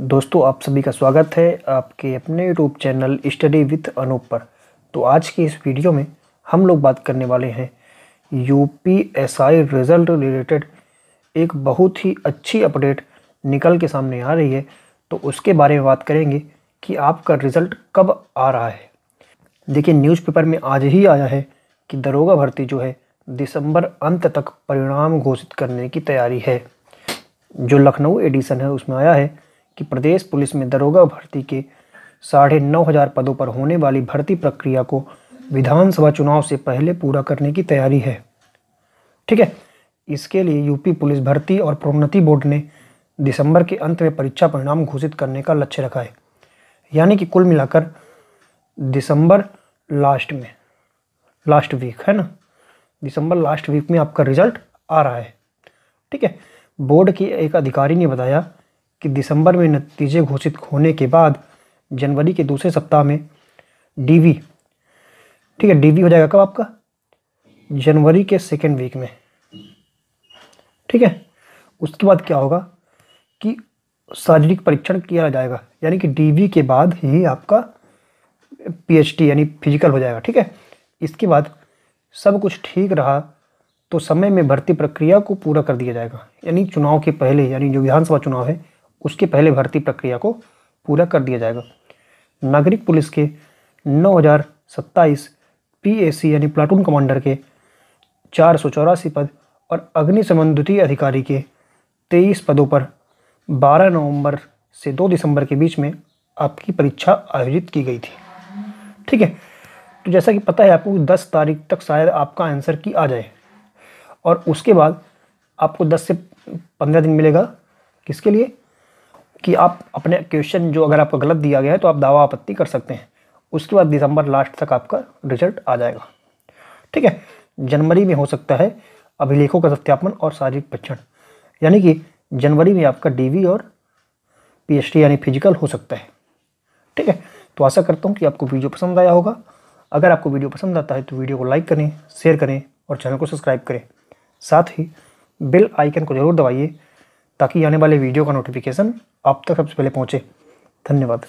दोस्तों आप सभी का स्वागत है आपके अपने YouTube channel study with Anoop पर तो आज की इस वीडियो में हम लोग बात करने वाले हैं यूपीएसआई रिज़ल्ट रिलेटेड एक बहुत ही अच्छी अपडेट निकल के सामने आ रही है तो उसके बारे में बात करेंगे कि आपका रिज़ल्ट कब आ रहा है देखिए न्यूज़पेपर में आज ही आया है कि दरोगा भर्ती जो है दिसंबर अंत तक परिणाम घोषित करने की तैयारी है जो लखनऊ एडिशन है उसमें आया है कि प्रदेश पुलिस में दरोगा भर्ती के साढ़े नौ हजार पदों पर होने वाली भर्ती प्रक्रिया को विधानसभा चुनाव से पहले पूरा करने की तैयारी है ठीक है इसके लिए यूपी पुलिस भर्ती और प्रोन्नति बोर्ड ने दिसंबर के अंत में परीक्षा परिणाम घोषित करने का लक्ष्य रखा है यानी कि कुल मिलाकर दिसंबर लास्ट में लास्ट वीक है ना दिसंबर लास्ट वीक में आपका रिजल्ट आ रहा है ठीक है बोर्ड के एक अधिकारी ने बताया कि दिसंबर में नतीजे घोषित होने के बाद जनवरी के दूसरे सप्ताह में डीवी ठीक है डीवी हो जाएगा कब आपका जनवरी के सेकेंड वीक में ठीक है उसके बाद क्या होगा कि शारीरिक परीक्षण किया जाएगा यानी कि डीवी के बाद ही आपका पीएचडी यानी फिजिकल हो जाएगा ठीक है इसके बाद सब कुछ ठीक रहा तो समय में भर्ती प्रक्रिया को पूरा कर दिया जाएगा यानी चुनाव के पहले यानी जो विधानसभा चुनाव है उसके पहले भर्ती प्रक्रिया को पूरा कर दिया जाएगा नागरिक पुलिस के नौ हज़ार सत्ताईस सी यानी प्लाटून कमांडर के चार सौ चौरासी पद और अग्निशमन द्वितीय अधिकारी के तेईस पदों पर बारह नवंबर से दो दिसंबर के बीच में आपकी परीक्षा आयोजित की गई थी ठीक है तो जैसा कि पता है आपको दस तारीख तक शायद आपका आंसर की आ जाए और उसके बाद आपको दस से पंद्रह दिन मिलेगा किसके लिए कि आप अपने क्वेश्चन जो अगर आपको गलत दिया गया है तो आप दावा आपत्ति कर सकते हैं उसके बाद दिसंबर लास्ट तक आपका रिजल्ट आ जाएगा ठीक है जनवरी में हो सकता है अभिलेखों का सत्यापन और शारीरिक परीक्षण यानी कि जनवरी में आपका डीवी और पीएचडी यानी फिजिकल हो सकता है ठीक है तो आशा करता हूँ कि आपको वीडियो पसंद आया होगा अगर आपको वीडियो पसंद आता है तो वीडियो को लाइक करें शेयर करें और चैनल को सब्सक्राइब करें साथ ही बेल आइकन को ज़रूर दबाइए ताकि आने वाले वीडियो का नोटिफिकेशन आप तक सबसे पहले पहुँचे धन्यवाद